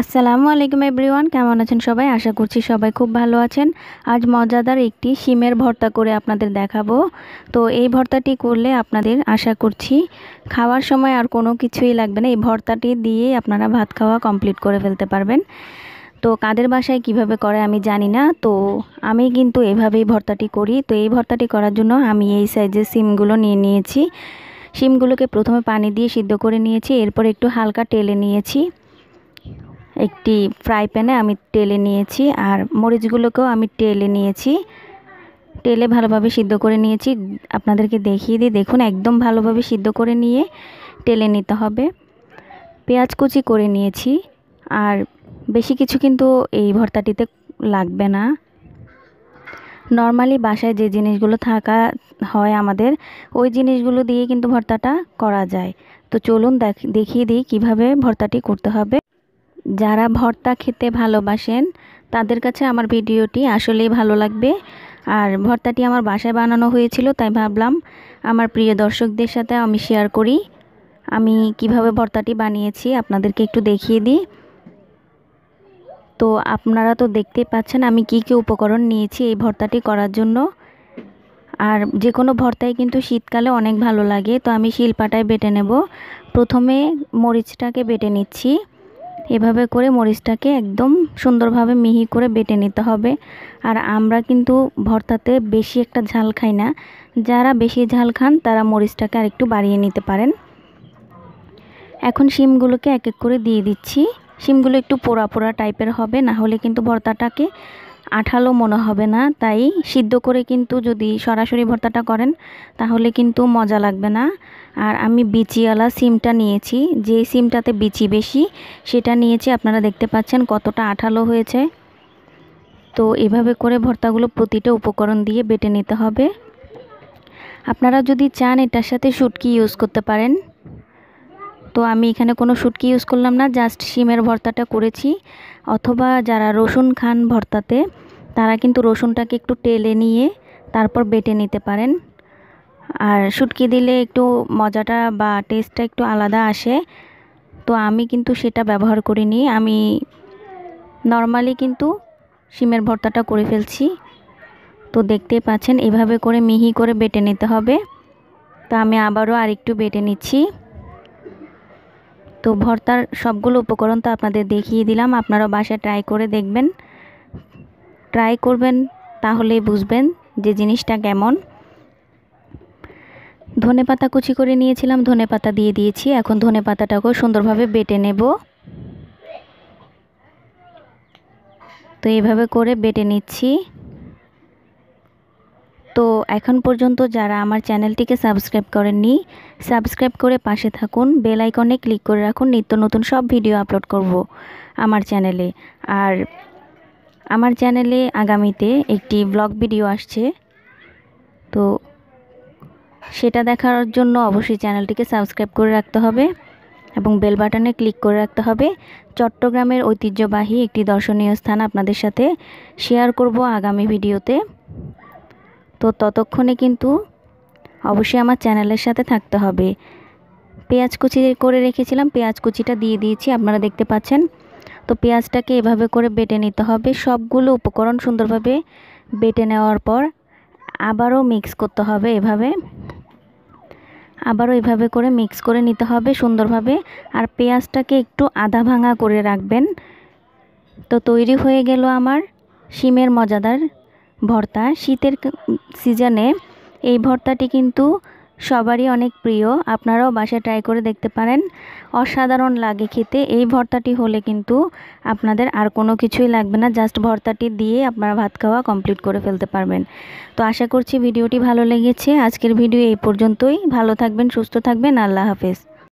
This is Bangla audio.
আসসালামু আলাইকুম এভরিওয়ান কেমন আছেন সবাই আশা করছি সবাই খুব ভালো আছেন আজ মজাদার একটি শিমের ভর্তা করে আপনাদের দেখাবো তো এই ভর্তাটি করলে আপনাদের আশা করছি খাওয়ার সময় আর কোনো কিছুই লাগবে না এই ভর্তাটি দিয়ে আপনারা ভাত খাওয়া কমপ্লিট করে ফেলতে পারবেন তো কাদের বাসায় কিভাবে করে আমি জানি না তো আমি কিন্তু এভাবেই ভর্তাটি করি তো এই ভর্তাটি করার জন্য আমি এই সাইজের সিমগুলো নিয়ে নিয়েছি সিমগুলোকে প্রথমে পানি দিয়ে সিদ্ধ করে নিয়েছি এরপর একটু হালকা টেলে নিয়েছি একটি ফ্রাই প্যানে আমি টেলে নিয়েছি আর মরিচগুলোকেও আমি টেলে নিয়েছি টেলে ভালোভাবে সিদ্ধ করে নিয়েছি আপনাদেরকে দেখিয়ে দিই দেখুন একদম ভালোভাবে সিদ্ধ করে নিয়ে টেলে নিতে হবে পেঁয়াজ কুচি করে নিয়েছি আর বেশি কিছু কিন্তু এই ভর্তাটিতে লাগবে না নর্মালি বাসায় যে জিনিসগুলো থাকা হয় আমাদের ওই জিনিসগুলো দিয়ে কিন্তু ভর্তাটা করা যায় তো চলুন দেখ দেখিয়ে দিই কীভাবে ভর্তাটি করতে হবে যারা ভর্তা খেতে ভালোবাসেন তাদের কাছে আমার ভিডিওটি আসলেই ভালো লাগবে আর ভর্তাটি আমার বাসায় বানানো হয়েছিল তাই ভাবলাম আমার প্রিয় দর্শকদের সাথে আমি শেয়ার করি আমি কিভাবে ভর্তাটি বানিয়েছি আপনাদেরকে একটু দেখিয়ে দিই তো আপনারা তো দেখতে পাচ্ছেন আমি কি কি উপকরণ নিয়েছি এই ভর্তাটি করার জন্য আর যে কোনো ভর্তাই কিন্তু শীতকালে অনেক ভালো লাগে তো আমি শিলপাটায় বেটে নেব প্রথমে মরিচটাকে বেটে নিচ্ছি এভাবে করে মরিচটাকে একদম সুন্দরভাবে মিহি করে বেটে নিতে হবে আর আমরা কিন্তু ভর্তাতে বেশি একটা ঝাল খাই না যারা বেশি ঝাল খান তারা মরিচটাকে আরেকটু বাড়িয়ে নিতে পারেন এখন শিমগুলোকে এক এক করে দিয়ে দিচ্ছি শিমগুলো একটু পোড়া পোড়া টাইপের হবে না হলে কিন্তু ভর্তাটাকে আঠালো মনে হবে না তাই সিদ্ধ করে কিন্তু যদি সরাসরি ভর্তাটা করেন তাহলে কিন্তু মজা লাগবে না আর আমি বিচিওয়ালা সিমটা নিয়েছি যে সিমটাতে বিচি বেশি সেটা নিয়েছি আপনারা দেখতে পাচ্ছেন কতটা আঠালো হয়েছে তো এভাবে করে ভর্তাগুলো প্রতিটা উপকরণ দিয়ে বেটে নিতে হবে আপনারা যদি চান এটার সাথে শুটকি ইউজ করতে পারেন তো আমি এখানে কোনো শুটকি ইউজ করলাম না জাস্ট সিমের ভর্তাটা করেছি অথবা যারা রসুন খান ভর্তাতে তারা কিন্তু রসুনটাকে একটু টেলে নিয়ে তারপর বেটে নিতে পারেন আর শুটকি দিলে একটু মজাটা বা টেস্টটা একটু আলাদা আসে তো আমি কিন্তু সেটা ব্যবহার করিনি আমি নর্মালি কিন্তু শিমের ভর্তাটা করে ফেলছি তো দেখতে পাচ্ছেন এভাবে করে মিহি করে বেটে নিতে হবে তো আমি আবারও আরেকটু বেটে নিচ্ছি তো ভর্তার সবগুলো উপকরণ তো আপনাদের দেখিয়ে দিলাম আপনারা বাসায় ট্রাই করে দেখবেন ট্রাই করবেন তাহলেই বুঝবেন যে জিনিসটা কেমন ধনে পাতা কুচি করে নিয়েছিলাম ধনে পাতা দিয়ে দিয়েছি এখন ধনে পাতাটাকেও সুন্দরভাবে বেটে নেব তো এইভাবে করে বেটে নিচ্ছি তো এখন পর্যন্ত যারা আমার চ্যানেলটিকে সাবস্ক্রাইব করেননি সাবস্ক্রাইব করে পাশে থাকুন বেল আইকনে ক্লিক করে রাখুন নিত্য নতুন সব ভিডিও আপলোড করব আমার চ্যানেলে আর আমার চ্যানেলে আগামীতে একটি ব্লগ ভিডিও আসছে তো সেটা দেখার জন্য অবশ্যই চ্যানেলটিকে সাবস্ক্রাইব করে রাখতে হবে এবং বেল বাটনে ক্লিক করে রাখতে হবে চট্টগ্রামের ঐতিহ্যবাহী একটি দর্শনীয় স্থান আপনাদের সাথে শেয়ার করব আগামী ভিডিওতে তো ততক্ষণে কিন্তু অবশ্যই আমার চ্যানেলের সাথে থাকতে হবে পেঁয়াজ কুচি করে রেখেছিলাম পেঁয়াজ কুচিটা দিয়ে দিয়েছি আপনারা দেখতে পাচ্ছেন তো পেঁয়াজটাকে এভাবে করে বেটে নিতে হবে সবগুলো উপকরণ সুন্দরভাবে বেটে নেওয়ার পর আবারও মিক্স করতে হবে এভাবে আবারও এভাবে করে মিক্স করে নিতে হবে সুন্দরভাবে আর পেঁয়াজটাকে একটু আধা ভাঙা করে রাখবেন তো তৈরি হয়ে গেল আমার শিমের মজাদার ভর্তা শীতের সিজনে এই ভর্তাটি কিন্তু সবারই অনেক প্রিয় আপনারাও বাসায় ট্রাই করে দেখতে পারেন অসাধারণ লাগে খেতে এই ভর্তাটি হলে কিন্তু আপনাদের আর কোনো কিছুই লাগবে না জাস্ট ভর্তাটি দিয়ে আপনারা ভাত খাওয়া কমপ্লিট করে ফেলতে পারবেন তো আশা করছি ভিডিওটি ভালো লেগেছে আজকের ভিডিও এই পর্যন্তই ভালো থাকবেন সুস্থ থাকবেন আল্লাহ হাফেজ